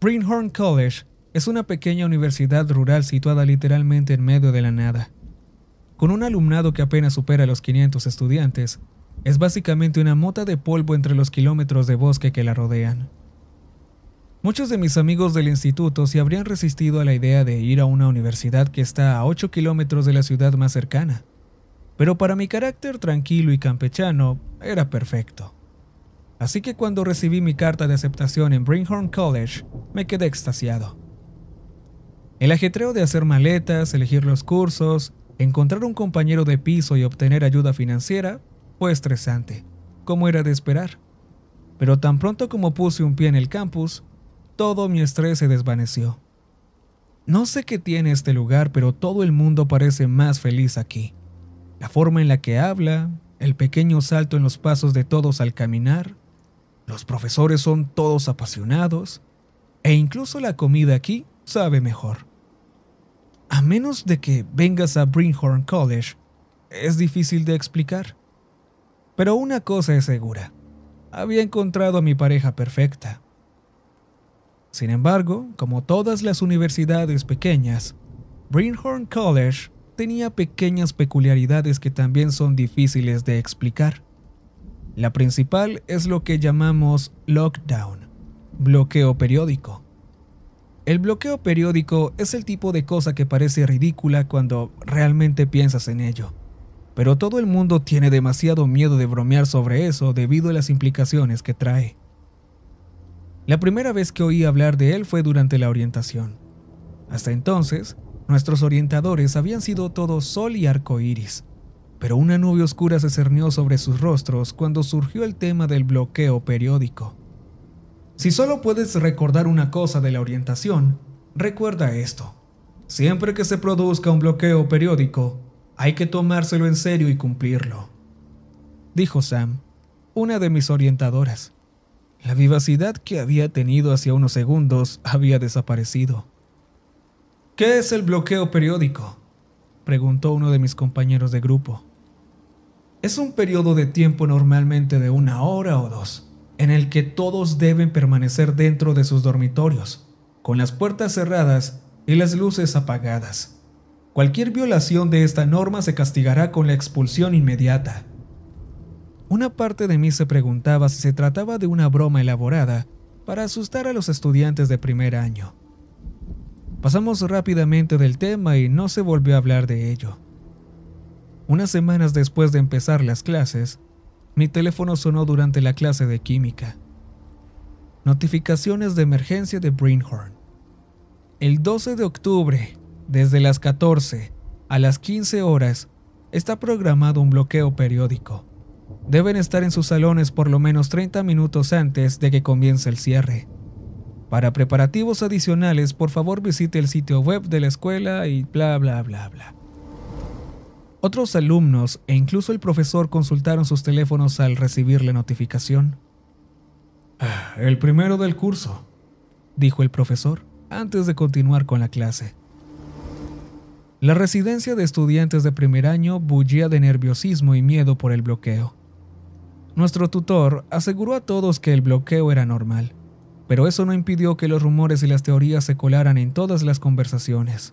Greenhorn College es una pequeña universidad rural situada literalmente en medio de la nada. Con un alumnado que apenas supera los 500 estudiantes, es básicamente una mota de polvo entre los kilómetros de bosque que la rodean. Muchos de mis amigos del instituto se habrían resistido a la idea de ir a una universidad que está a 8 kilómetros de la ciudad más cercana, pero para mi carácter tranquilo y campechano era perfecto. Así que cuando recibí mi carta de aceptación en Bringhorn College, me quedé extasiado. El ajetreo de hacer maletas, elegir los cursos, encontrar un compañero de piso y obtener ayuda financiera fue estresante, como era de esperar. Pero tan pronto como puse un pie en el campus, todo mi estrés se desvaneció. No sé qué tiene este lugar, pero todo el mundo parece más feliz aquí. La forma en la que habla, el pequeño salto en los pasos de todos al caminar, los profesores son todos apasionados e incluso la comida aquí sabe mejor. A menos de que vengas a Brinhorn College, es difícil de explicar. Pero una cosa es segura, había encontrado a mi pareja perfecta. Sin embargo, como todas las universidades pequeñas, Brinhorn College tenía pequeñas peculiaridades que también son difíciles de explicar. La principal es lo que llamamos lockdown, bloqueo periódico. El bloqueo periódico es el tipo de cosa que parece ridícula cuando realmente piensas en ello. Pero todo el mundo tiene demasiado miedo de bromear sobre eso debido a las implicaciones que trae. La primera vez que oí hablar de él fue durante la orientación. Hasta entonces, nuestros orientadores habían sido todos sol y arco iris, pero una nube oscura se cernió sobre sus rostros cuando surgió el tema del bloqueo periódico. Si solo puedes recordar una cosa de la orientación, recuerda esto. Siempre que se produzca un bloqueo periódico, hay que tomárselo en serio y cumplirlo. Dijo Sam, una de mis orientadoras. La vivacidad que había tenido hacia unos segundos había desaparecido. ¿Qué es el bloqueo periódico? preguntó uno de mis compañeros de grupo es un periodo de tiempo normalmente de una hora o dos, en el que todos deben permanecer dentro de sus dormitorios, con las puertas cerradas y las luces apagadas. Cualquier violación de esta norma se castigará con la expulsión inmediata. Una parte de mí se preguntaba si se trataba de una broma elaborada para asustar a los estudiantes de primer año. Pasamos rápidamente del tema y no se volvió a hablar de ello. Unas semanas después de empezar las clases, mi teléfono sonó durante la clase de química. Notificaciones de emergencia de Brinhorn. El 12 de octubre, desde las 14 a las 15 horas, está programado un bloqueo periódico. Deben estar en sus salones por lo menos 30 minutos antes de que comience el cierre. Para preparativos adicionales, por favor visite el sitio web de la escuela y bla bla bla bla. Otros alumnos e incluso el profesor consultaron sus teléfonos al recibir la notificación. Ah, el primero del curso, dijo el profesor antes de continuar con la clase. La residencia de estudiantes de primer año bullía de nerviosismo y miedo por el bloqueo. Nuestro tutor aseguró a todos que el bloqueo era normal, pero eso no impidió que los rumores y las teorías se colaran en todas las conversaciones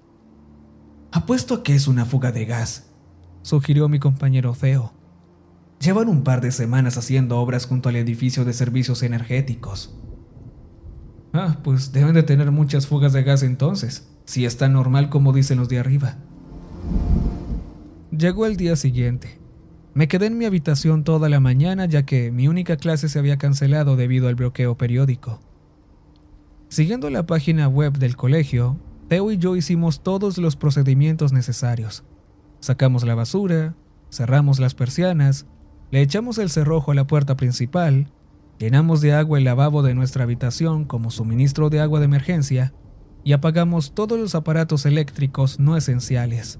Apuesto a que es una fuga de gas, sugirió mi compañero Theo. Llevan un par de semanas haciendo obras junto al edificio de servicios energéticos. Ah, pues deben de tener muchas fugas de gas entonces, si es tan normal como dicen los de arriba. Llegó el día siguiente. Me quedé en mi habitación toda la mañana ya que mi única clase se había cancelado debido al bloqueo periódico. Siguiendo la página web del colegio, Theo y yo hicimos todos los procedimientos necesarios. Sacamos la basura, cerramos las persianas, le echamos el cerrojo a la puerta principal, llenamos de agua el lavabo de nuestra habitación como suministro de agua de emergencia y apagamos todos los aparatos eléctricos no esenciales.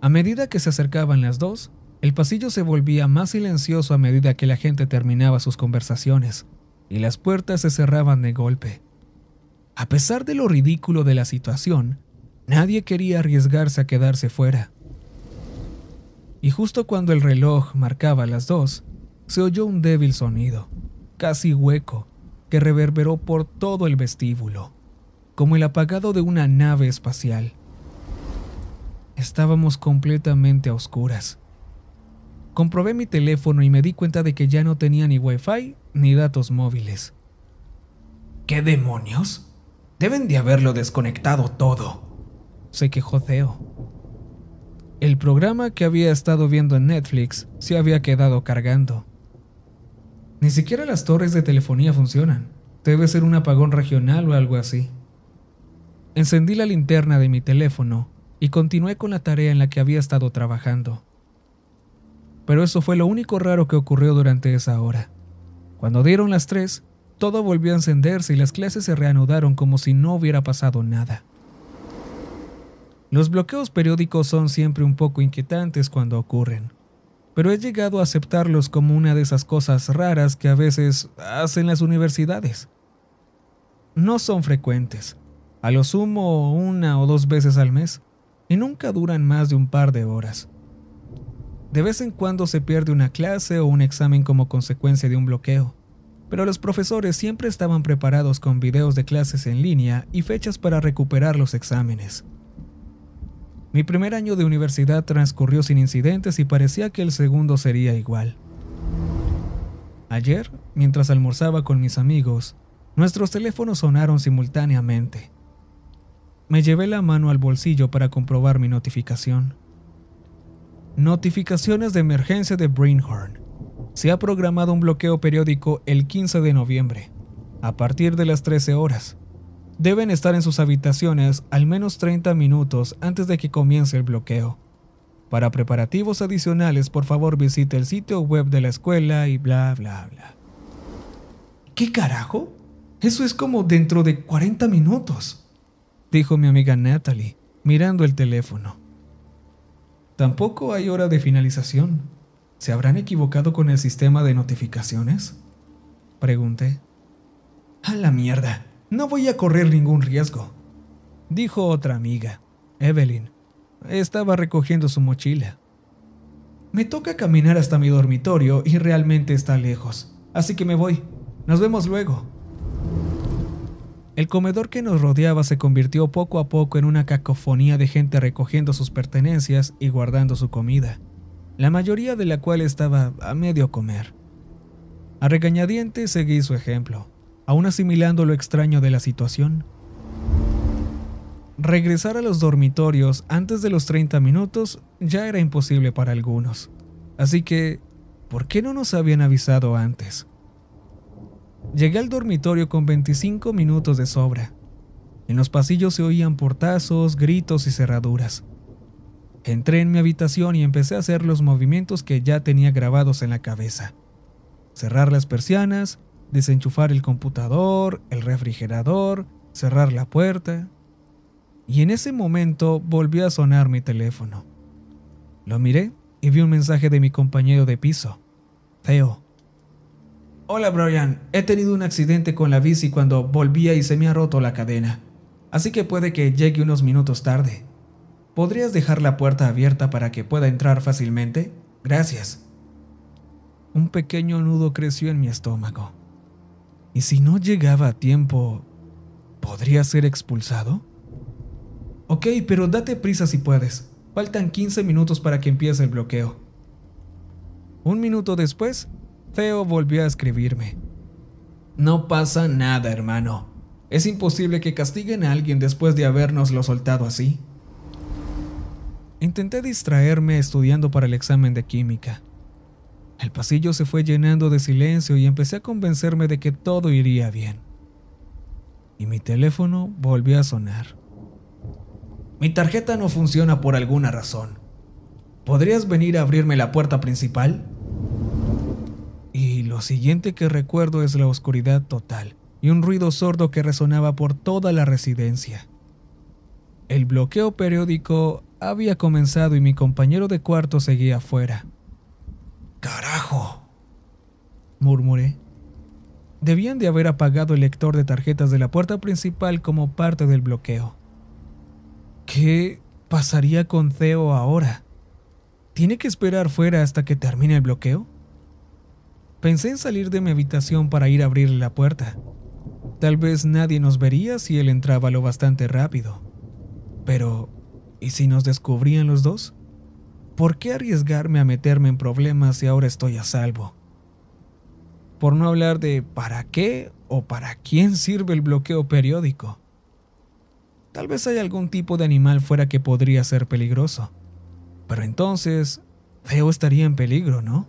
A medida que se acercaban las dos, el pasillo se volvía más silencioso a medida que la gente terminaba sus conversaciones y las puertas se cerraban de golpe. A pesar de lo ridículo de la situación, Nadie quería arriesgarse a quedarse fuera. Y justo cuando el reloj marcaba las dos, se oyó un débil sonido, casi hueco, que reverberó por todo el vestíbulo, como el apagado de una nave espacial. Estábamos completamente a oscuras. Comprobé mi teléfono y me di cuenta de que ya no tenía ni wifi ni datos móviles. ¿Qué demonios? Deben de haberlo desconectado todo, se quejó Theo. El programa que había estado viendo en Netflix se había quedado cargando. Ni siquiera las torres de telefonía funcionan. Debe ser un apagón regional o algo así. Encendí la linterna de mi teléfono y continué con la tarea en la que había estado trabajando. Pero eso fue lo único raro que ocurrió durante esa hora. Cuando dieron las tres, todo volvió a encenderse y las clases se reanudaron como si no hubiera pasado nada. Los bloqueos periódicos son siempre un poco inquietantes cuando ocurren, pero he llegado a aceptarlos como una de esas cosas raras que a veces hacen las universidades. No son frecuentes, a lo sumo una o dos veces al mes, y nunca duran más de un par de horas. De vez en cuando se pierde una clase o un examen como consecuencia de un bloqueo, pero los profesores siempre estaban preparados con videos de clases en línea y fechas para recuperar los exámenes. Mi primer año de universidad transcurrió sin incidentes y parecía que el segundo sería igual. Ayer, mientras almorzaba con mis amigos, nuestros teléfonos sonaron simultáneamente. Me llevé la mano al bolsillo para comprobar mi notificación. Notificaciones de emergencia de Brainhorn. Se ha programado un bloqueo periódico el 15 de noviembre, a partir de las 13 horas deben estar en sus habitaciones al menos 30 minutos antes de que comience el bloqueo. Para preparativos adicionales, por favor visite el sitio web de la escuela y bla, bla, bla. ¿Qué carajo? Eso es como dentro de 40 minutos, dijo mi amiga Natalie, mirando el teléfono. Tampoco hay hora de finalización. ¿Se habrán equivocado con el sistema de notificaciones? Pregunté. A la mierda, no voy a correr ningún riesgo, dijo otra amiga, Evelyn. Estaba recogiendo su mochila. Me toca caminar hasta mi dormitorio y realmente está lejos, así que me voy. Nos vemos luego. El comedor que nos rodeaba se convirtió poco a poco en una cacofonía de gente recogiendo sus pertenencias y guardando su comida, la mayoría de la cual estaba a medio comer. A regañadientes seguí su ejemplo aún asimilando lo extraño de la situación. Regresar a los dormitorios antes de los 30 minutos ya era imposible para algunos, así que, ¿por qué no nos habían avisado antes? Llegué al dormitorio con 25 minutos de sobra. En los pasillos se oían portazos, gritos y cerraduras. Entré en mi habitación y empecé a hacer los movimientos que ya tenía grabados en la cabeza. Cerrar las persianas, desenchufar el computador, el refrigerador, cerrar la puerta. Y en ese momento volvió a sonar mi teléfono. Lo miré y vi un mensaje de mi compañero de piso, Theo. Hola Brian, he tenido un accidente con la bici cuando volvía y se me ha roto la cadena, así que puede que llegue unos minutos tarde. ¿Podrías dejar la puerta abierta para que pueda entrar fácilmente? Gracias. Un pequeño nudo creció en mi estómago. ¿Y si no llegaba a tiempo, podría ser expulsado? Ok, pero date prisa si puedes. Faltan 15 minutos para que empiece el bloqueo. Un minuto después, Theo volvió a escribirme. No pasa nada, hermano. Es imposible que castiguen a alguien después de habernoslo soltado así. Intenté distraerme estudiando para el examen de química. El pasillo se fue llenando de silencio y empecé a convencerme de que todo iría bien. Y mi teléfono volvió a sonar. Mi tarjeta no funciona por alguna razón. ¿Podrías venir a abrirme la puerta principal? Y lo siguiente que recuerdo es la oscuridad total y un ruido sordo que resonaba por toda la residencia. El bloqueo periódico había comenzado y mi compañero de cuarto seguía afuera. Carajo, murmuré. Debían de haber apagado el lector de tarjetas de la puerta principal como parte del bloqueo. ¿Qué pasaría con Theo ahora? ¿Tiene que esperar fuera hasta que termine el bloqueo? Pensé en salir de mi habitación para ir a abrirle la puerta. Tal vez nadie nos vería si él entraba lo bastante rápido. Pero, ¿y si nos descubrían los dos? ¿Por qué arriesgarme a meterme en problemas si ahora estoy a salvo? Por no hablar de para qué o para quién sirve el bloqueo periódico. Tal vez hay algún tipo de animal fuera que podría ser peligroso. Pero entonces, veo estaría en peligro, ¿no?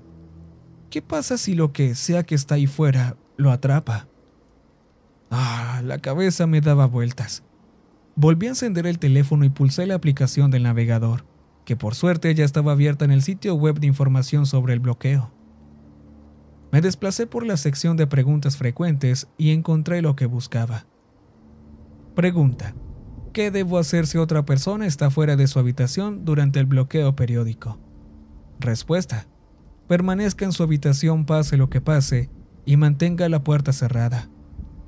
¿Qué pasa si lo que sea que está ahí fuera lo atrapa? Ah, la cabeza me daba vueltas. Volví a encender el teléfono y pulsé la aplicación del navegador que por suerte ya estaba abierta en el sitio web de información sobre el bloqueo. Me desplacé por la sección de preguntas frecuentes y encontré lo que buscaba. Pregunta. ¿Qué debo hacer si otra persona está fuera de su habitación durante el bloqueo periódico? Respuesta. Permanezca en su habitación pase lo que pase y mantenga la puerta cerrada.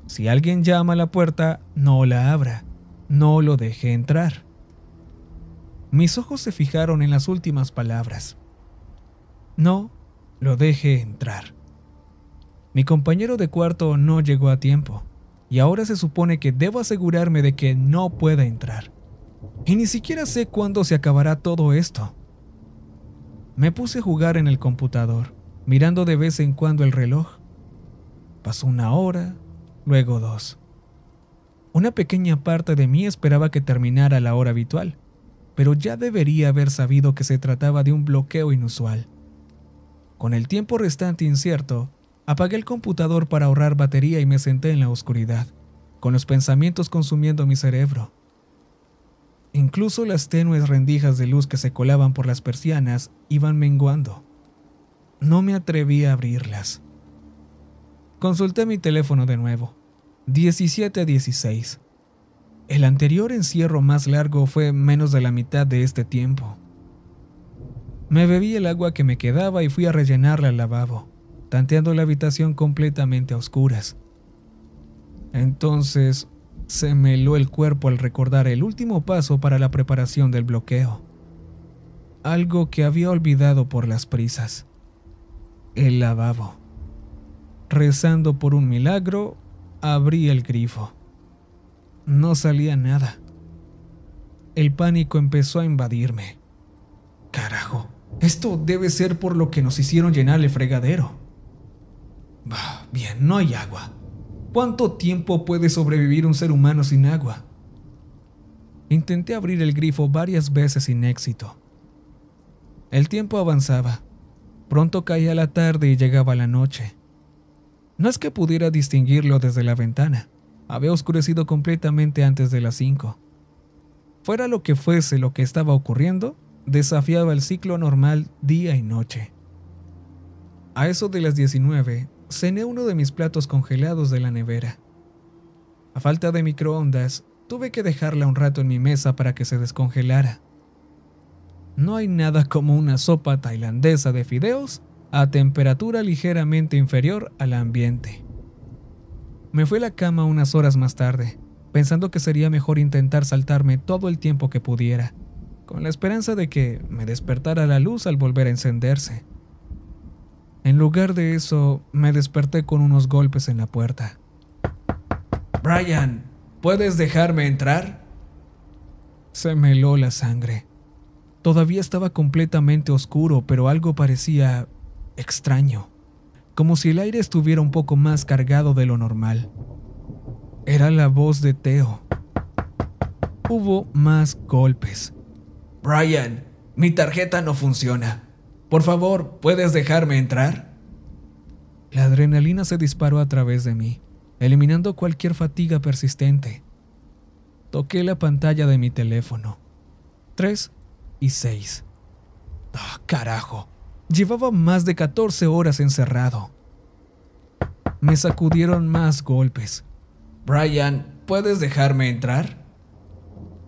Si alguien llama a la puerta, no la abra, no lo deje entrar. Mis ojos se fijaron en las últimas palabras. No lo deje entrar. Mi compañero de cuarto no llegó a tiempo, y ahora se supone que debo asegurarme de que no pueda entrar. Y ni siquiera sé cuándo se acabará todo esto. Me puse a jugar en el computador, mirando de vez en cuando el reloj. Pasó una hora, luego dos. Una pequeña parte de mí esperaba que terminara la hora habitual, pero ya debería haber sabido que se trataba de un bloqueo inusual. Con el tiempo restante incierto, apagué el computador para ahorrar batería y me senté en la oscuridad, con los pensamientos consumiendo mi cerebro. Incluso las tenues rendijas de luz que se colaban por las persianas iban menguando. No me atreví a abrirlas. Consulté mi teléfono de nuevo. 17:16. El anterior encierro más largo fue menos de la mitad de este tiempo. Me bebí el agua que me quedaba y fui a rellenarla al lavabo, tanteando la habitación completamente a oscuras. Entonces, se me heló el cuerpo al recordar el último paso para la preparación del bloqueo. Algo que había olvidado por las prisas. El lavabo. Rezando por un milagro, abrí el grifo. No salía nada. El pánico empezó a invadirme. Carajo, esto debe ser por lo que nos hicieron llenar el fregadero. Bah, bien, no hay agua. ¿Cuánto tiempo puede sobrevivir un ser humano sin agua? Intenté abrir el grifo varias veces sin éxito. El tiempo avanzaba. Pronto caía la tarde y llegaba la noche. No es que pudiera distinguirlo desde la ventana. Había oscurecido completamente antes de las 5. Fuera lo que fuese lo que estaba ocurriendo, desafiaba el ciclo normal día y noche. A eso de las 19, cené uno de mis platos congelados de la nevera. A falta de microondas, tuve que dejarla un rato en mi mesa para que se descongelara. No hay nada como una sopa tailandesa de fideos a temperatura ligeramente inferior al ambiente. Me fui a la cama unas horas más tarde, pensando que sería mejor intentar saltarme todo el tiempo que pudiera, con la esperanza de que me despertara la luz al volver a encenderse. En lugar de eso, me desperté con unos golpes en la puerta. Brian, ¿puedes dejarme entrar? Se me heló la sangre. Todavía estaba completamente oscuro, pero algo parecía extraño como si el aire estuviera un poco más cargado de lo normal. Era la voz de Teo. Hubo más golpes. Brian, mi tarjeta no funciona. Por favor, ¿puedes dejarme entrar? La adrenalina se disparó a través de mí, eliminando cualquier fatiga persistente. Toqué la pantalla de mi teléfono. Tres y seis ¡Ah, carajo! Llevaba más de 14 horas encerrado. Me sacudieron más golpes. Brian, ¿puedes dejarme entrar?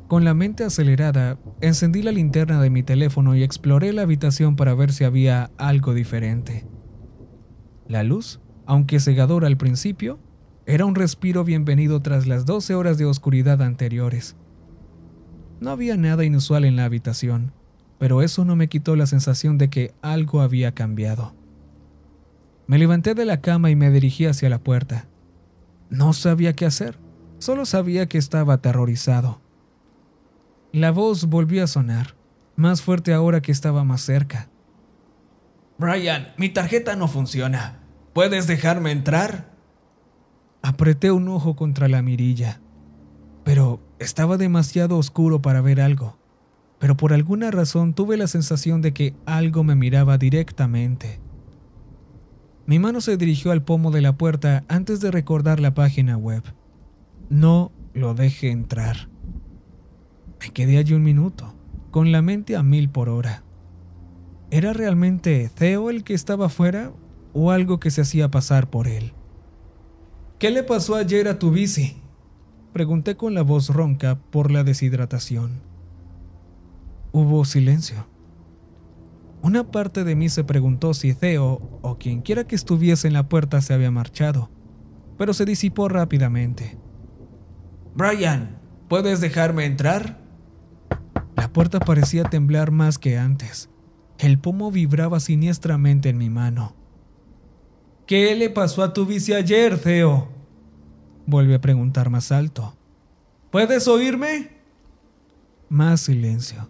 Con la mente acelerada, encendí la linterna de mi teléfono y exploré la habitación para ver si había algo diferente. La luz, aunque cegadora al principio, era un respiro bienvenido tras las 12 horas de oscuridad anteriores. No había nada inusual en la habitación pero eso no me quitó la sensación de que algo había cambiado. Me levanté de la cama y me dirigí hacia la puerta. No sabía qué hacer, solo sabía que estaba aterrorizado. La voz volvió a sonar, más fuerte ahora que estaba más cerca. Brian, mi tarjeta no funciona. ¿Puedes dejarme entrar? Apreté un ojo contra la mirilla, pero estaba demasiado oscuro para ver algo pero por alguna razón tuve la sensación de que algo me miraba directamente. Mi mano se dirigió al pomo de la puerta antes de recordar la página web. No lo dejé entrar. Me quedé allí un minuto, con la mente a mil por hora. ¿Era realmente Theo el que estaba fuera o algo que se hacía pasar por él? ¿Qué le pasó ayer a tu bici? Pregunté con la voz ronca por la deshidratación. Hubo silencio. Una parte de mí se preguntó si Theo o quienquiera que estuviese en la puerta se había marchado, pero se disipó rápidamente. Brian, ¿puedes dejarme entrar? La puerta parecía temblar más que antes. El pomo vibraba siniestramente en mi mano. ¿Qué le pasó a tu bici ayer, Theo? Vuelve a preguntar más alto. ¿Puedes oírme? Más silencio.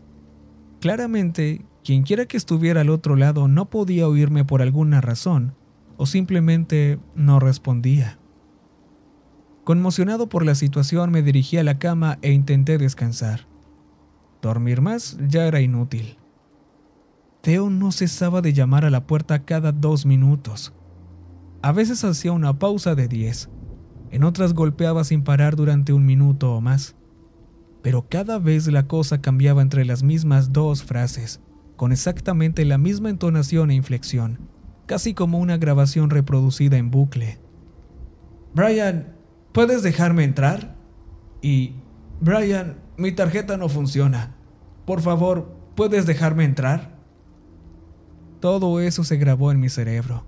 Claramente, quienquiera que estuviera al otro lado no podía oírme por alguna razón, o simplemente no respondía. Conmocionado por la situación me dirigí a la cama e intenté descansar. Dormir más ya era inútil. Theo no cesaba de llamar a la puerta cada dos minutos. A veces hacía una pausa de diez, en otras golpeaba sin parar durante un minuto o más pero cada vez la cosa cambiaba entre las mismas dos frases, con exactamente la misma entonación e inflexión, casi como una grabación reproducida en bucle. Brian, ¿puedes dejarme entrar? Y, Brian, mi tarjeta no funciona. Por favor, ¿puedes dejarme entrar? Todo eso se grabó en mi cerebro.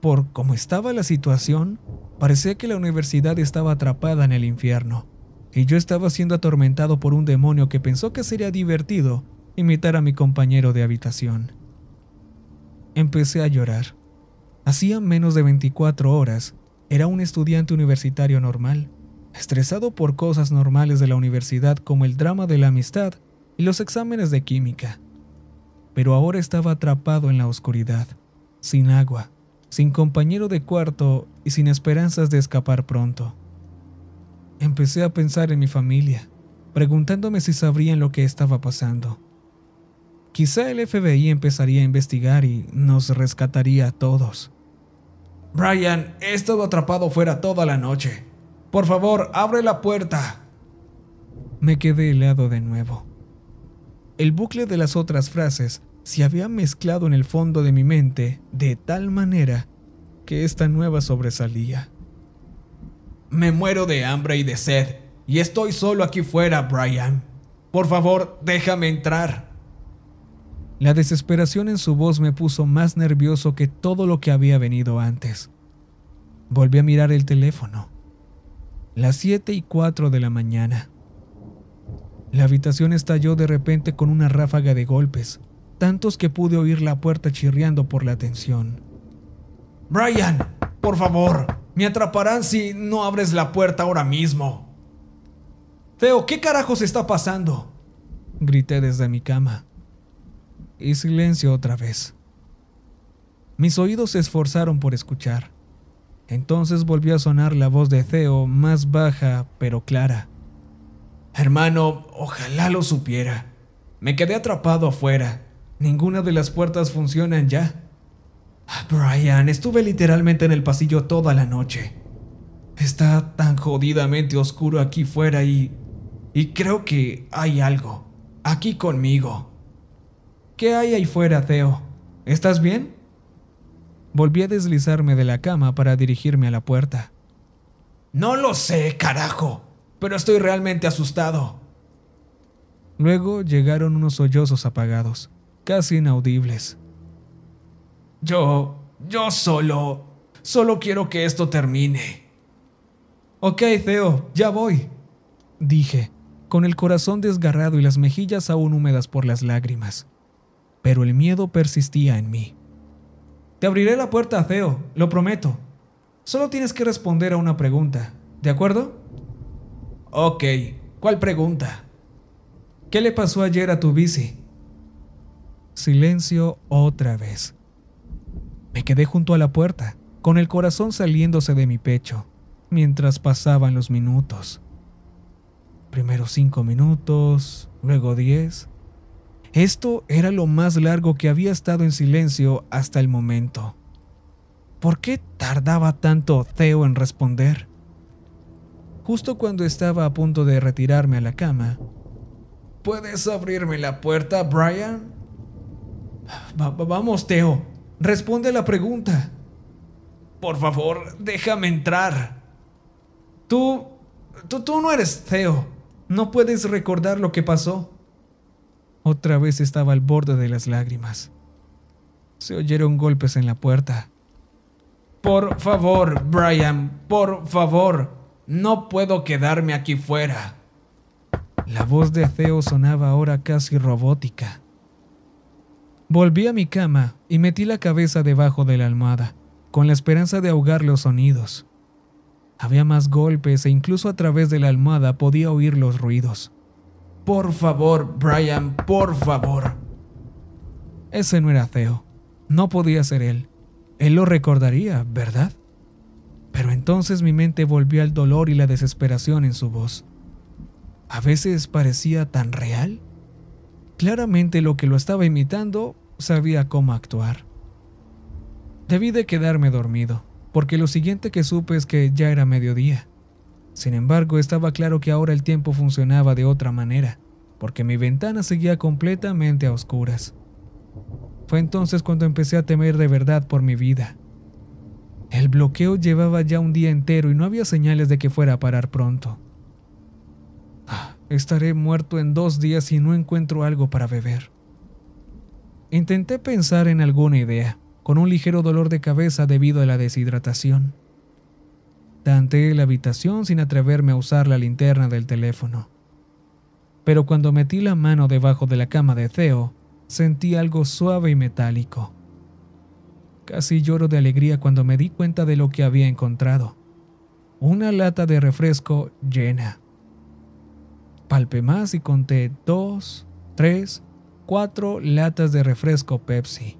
Por cómo estaba la situación, parecía que la universidad estaba atrapada en el infierno y yo estaba siendo atormentado por un demonio que pensó que sería divertido imitar a mi compañero de habitación. Empecé a llorar. Hacía menos de 24 horas, era un estudiante universitario normal, estresado por cosas normales de la universidad como el drama de la amistad y los exámenes de química. Pero ahora estaba atrapado en la oscuridad, sin agua, sin compañero de cuarto y sin esperanzas de escapar pronto empecé a pensar en mi familia, preguntándome si sabrían lo que estaba pasando. Quizá el FBI empezaría a investigar y nos rescataría a todos. Brian, he estado atrapado fuera toda la noche. Por favor, abre la puerta. Me quedé helado de nuevo. El bucle de las otras frases se había mezclado en el fondo de mi mente de tal manera que esta nueva sobresalía. Me muero de hambre y de sed, y estoy solo aquí fuera, Brian. Por favor, déjame entrar. La desesperación en su voz me puso más nervioso que todo lo que había venido antes. Volví a mirar el teléfono. Las 7 y 4 de la mañana. La habitación estalló de repente con una ráfaga de golpes, tantos que pude oír la puerta chirriando por la tensión. Brian, por favor, me atraparán si no abres la puerta ahora mismo. Teo, ¿qué carajos está pasando? Grité desde mi cama. Y silencio otra vez. Mis oídos se esforzaron por escuchar. Entonces volvió a sonar la voz de Theo, más baja pero clara. Hermano, ojalá lo supiera. Me quedé atrapado afuera. Ninguna de las puertas funcionan ya. Ah, Brian, estuve literalmente en el pasillo toda la noche. Está tan jodidamente oscuro aquí fuera y... Y creo que hay algo. Aquí conmigo. ¿Qué hay ahí fuera, Theo? ¿Estás bien? Volví a deslizarme de la cama para dirigirme a la puerta. No lo sé, carajo, pero estoy realmente asustado. Luego llegaron unos sollozos apagados, casi inaudibles. Yo, yo solo, solo quiero que esto termine. Ok, Theo, ya voy, dije, con el corazón desgarrado y las mejillas aún húmedas por las lágrimas. Pero el miedo persistía en mí. Te abriré la puerta, Theo, lo prometo. Solo tienes que responder a una pregunta, ¿de acuerdo? Ok, ¿cuál pregunta? ¿Qué le pasó ayer a tu bici? Silencio otra vez. Me quedé junto a la puerta, con el corazón saliéndose de mi pecho, mientras pasaban los minutos. Primero cinco minutos, luego diez. Esto era lo más largo que había estado en silencio hasta el momento. ¿Por qué tardaba tanto Theo en responder? Justo cuando estaba a punto de retirarme a la cama, ¿Puedes abrirme la puerta, Brian? vamos, Theo, Responde la pregunta. Por favor, déjame entrar. Tú, tú, tú no eres Theo. No puedes recordar lo que pasó. Otra vez estaba al borde de las lágrimas. Se oyeron golpes en la puerta. Por favor, Brian, por favor, no puedo quedarme aquí fuera. La voz de Theo sonaba ahora casi robótica. Volví a mi cama y metí la cabeza debajo de la almohada, con la esperanza de ahogar los sonidos. Había más golpes e incluso a través de la almohada podía oír los ruidos. Por favor, Brian, por favor. Ese no era Theo. No podía ser él. Él lo recordaría, ¿verdad? Pero entonces mi mente volvió al dolor y la desesperación en su voz. A veces parecía tan real. Claramente lo que lo estaba imitando sabía cómo actuar. Debí de quedarme dormido, porque lo siguiente que supe es que ya era mediodía. Sin embargo, estaba claro que ahora el tiempo funcionaba de otra manera, porque mi ventana seguía completamente a oscuras. Fue entonces cuando empecé a temer de verdad por mi vida. El bloqueo llevaba ya un día entero y no había señales de que fuera a parar pronto. Estaré muerto en dos días si no encuentro algo para beber. Intenté pensar en alguna idea, con un ligero dolor de cabeza debido a la deshidratación. Tanteé la habitación sin atreverme a usar la linterna del teléfono. Pero cuando metí la mano debajo de la cama de Theo, sentí algo suave y metálico. Casi lloro de alegría cuando me di cuenta de lo que había encontrado. Una lata de refresco llena. Palpé más y conté dos, tres, cuatro latas de refresco Pepsi.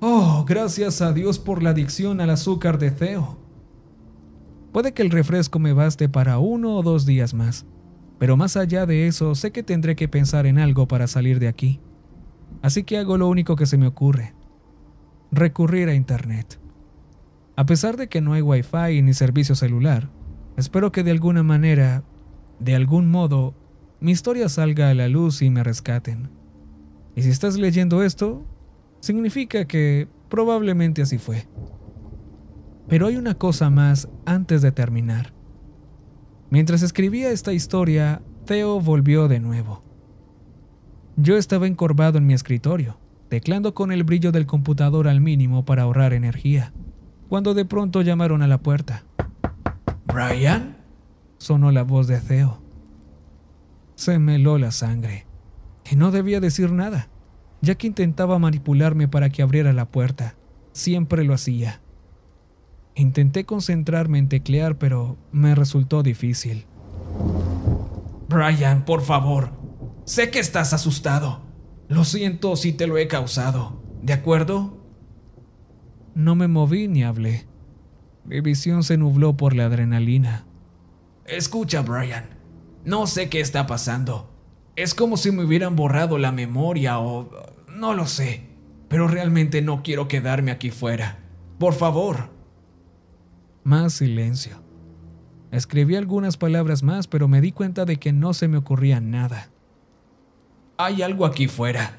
Oh, gracias a Dios por la adicción al azúcar de Theo. Puede que el refresco me baste para uno o dos días más, pero más allá de eso sé que tendré que pensar en algo para salir de aquí. Así que hago lo único que se me ocurre, recurrir a Internet. A pesar de que no hay wifi ni servicio celular, espero que de alguna manera de algún modo, mi historia salga a la luz y me rescaten. Y si estás leyendo esto, significa que probablemente así fue. Pero hay una cosa más antes de terminar. Mientras escribía esta historia, Theo volvió de nuevo. Yo estaba encorvado en mi escritorio, teclando con el brillo del computador al mínimo para ahorrar energía, cuando de pronto llamaron a la puerta. ¿Brian? sonó la voz de Theo Se me heló la sangre, y no debía decir nada, ya que intentaba manipularme para que abriera la puerta. Siempre lo hacía. Intenté concentrarme en teclear, pero me resultó difícil. Brian, por favor, sé que estás asustado. Lo siento si te lo he causado, ¿de acuerdo? No me moví ni hablé. Mi visión se nubló por la adrenalina. Escucha, Brian. No sé qué está pasando. Es como si me hubieran borrado la memoria o... no lo sé. Pero realmente no quiero quedarme aquí fuera. Por favor. Más silencio. Escribí algunas palabras más, pero me di cuenta de que no se me ocurría nada. Hay algo aquí fuera.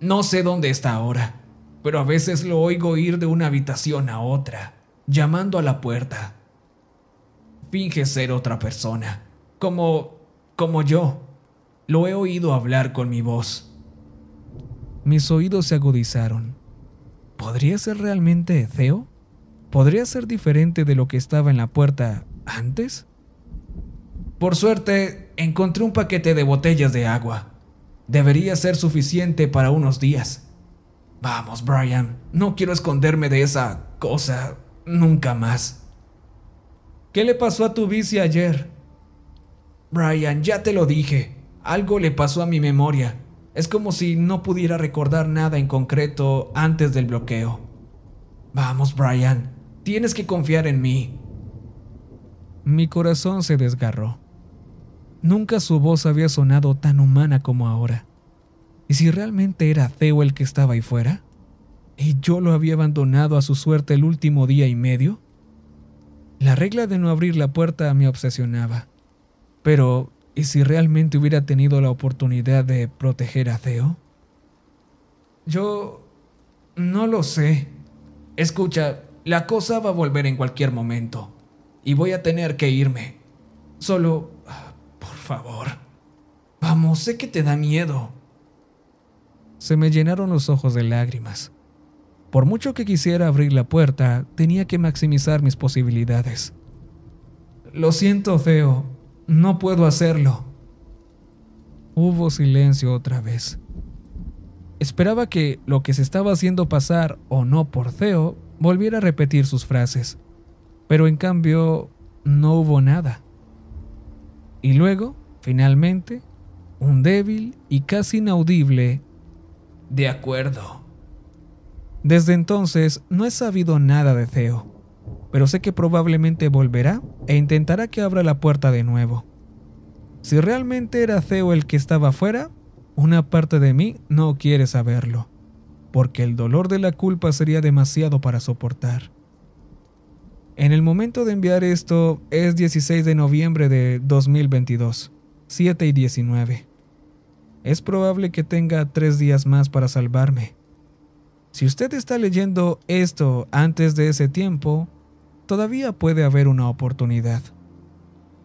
No sé dónde está ahora, pero a veces lo oigo ir de una habitación a otra, llamando a la puerta, finge ser otra persona, como como yo. Lo he oído hablar con mi voz. Mis oídos se agudizaron. ¿Podría ser realmente Theo? ¿Podría ser diferente de lo que estaba en la puerta antes? Por suerte, encontré un paquete de botellas de agua. Debería ser suficiente para unos días. Vamos, Brian, no quiero esconderme de esa cosa nunca más. ¿Qué le pasó a tu bici ayer? Brian, ya te lo dije. Algo le pasó a mi memoria. Es como si no pudiera recordar nada en concreto antes del bloqueo. Vamos, Brian, tienes que confiar en mí. Mi corazón se desgarró. Nunca su voz había sonado tan humana como ahora. ¿Y si realmente era Theo el que estaba ahí fuera? ¿Y yo lo había abandonado a su suerte el último día y medio? La regla de no abrir la puerta me obsesionaba. Pero, ¿y si realmente hubiera tenido la oportunidad de proteger a Theo? Yo... no lo sé. Escucha, la cosa va a volver en cualquier momento. Y voy a tener que irme. Solo... por favor. Vamos, sé que te da miedo. Se me llenaron los ojos de lágrimas. Por mucho que quisiera abrir la puerta, tenía que maximizar mis posibilidades. Lo siento, Theo. No puedo hacerlo. Hubo silencio otra vez. Esperaba que lo que se estaba haciendo pasar o no por Theo volviera a repetir sus frases, pero en cambio no hubo nada. Y luego, finalmente, un débil y casi inaudible, de acuerdo. Desde entonces no he sabido nada de Theo, pero sé que probablemente volverá e intentará que abra la puerta de nuevo. Si realmente era Theo el que estaba afuera, una parte de mí no quiere saberlo, porque el dolor de la culpa sería demasiado para soportar. En el momento de enviar esto es 16 de noviembre de 2022, 7 y 19. Es probable que tenga tres días más para salvarme, si usted está leyendo esto antes de ese tiempo, todavía puede haber una oportunidad.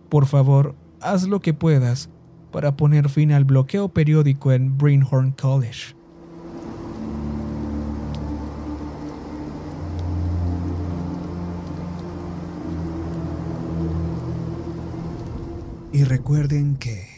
Por favor, haz lo que puedas para poner fin al bloqueo periódico en Brinhorn College. Y recuerden que